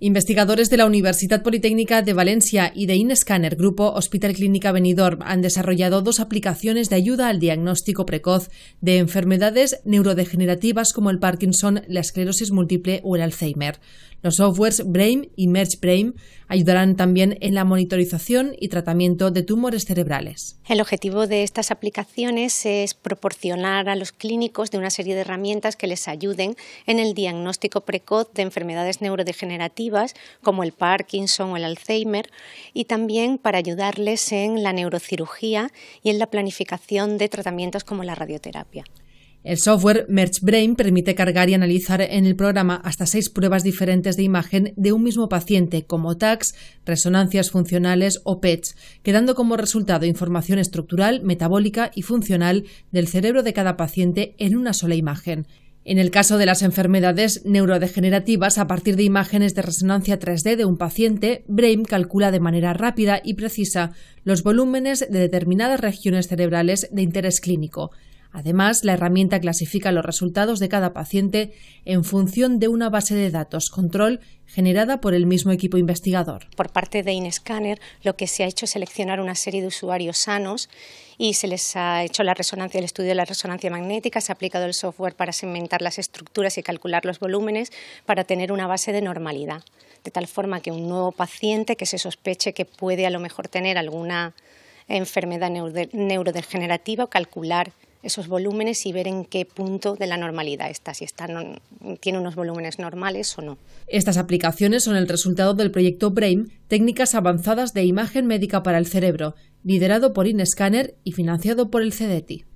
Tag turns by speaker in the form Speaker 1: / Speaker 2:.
Speaker 1: Investigadores de la Universidad Politécnica de Valencia y de InScanner Grupo Hospital Clínica Benidorm han desarrollado dos aplicaciones de ayuda al diagnóstico precoz de enfermedades neurodegenerativas como el Parkinson, la esclerosis múltiple o el Alzheimer. Los softwares Brain y Brain ayudarán también en la monitorización y tratamiento de tumores cerebrales.
Speaker 2: El objetivo de estas aplicaciones es proporcionar a los clínicos de una serie de herramientas que les ayuden en el diagnóstico precoz de enfermedades neurodegenerativas como el Parkinson o el Alzheimer y también para ayudarles en la neurocirugía y en la planificación de tratamientos como la radioterapia.
Speaker 1: El software MergeBrain permite cargar y analizar en el programa hasta seis pruebas diferentes de imagen de un mismo paciente, como TACs, resonancias funcionales o PETs, quedando como resultado información estructural, metabólica y funcional del cerebro de cada paciente en una sola imagen. En el caso de las enfermedades neurodegenerativas, a partir de imágenes de resonancia 3D de un paciente, BRAIN calcula de manera rápida y precisa los volúmenes de determinadas regiones cerebrales de interés clínico. Además, la herramienta clasifica los resultados de cada paciente en función de una base de datos control generada por el mismo equipo investigador. Por
Speaker 2: parte de InScanner,
Speaker 1: lo que se ha hecho es seleccionar
Speaker 2: una serie de usuarios sanos y se les ha hecho la resonancia, el estudio de la resonancia magnética, se ha aplicado el software para segmentar las estructuras y calcular los volúmenes para tener una base de normalidad, de tal forma que un nuevo paciente que se sospeche que puede a lo mejor tener alguna enfermedad neurodegenerativa o calcular esos volúmenes y ver en qué punto de la normalidad está, si está, tiene unos volúmenes normales o no.
Speaker 1: Estas aplicaciones son el resultado del proyecto BRAIN, técnicas avanzadas de imagen médica para el cerebro, liderado por InScanner y financiado por el CEDETI.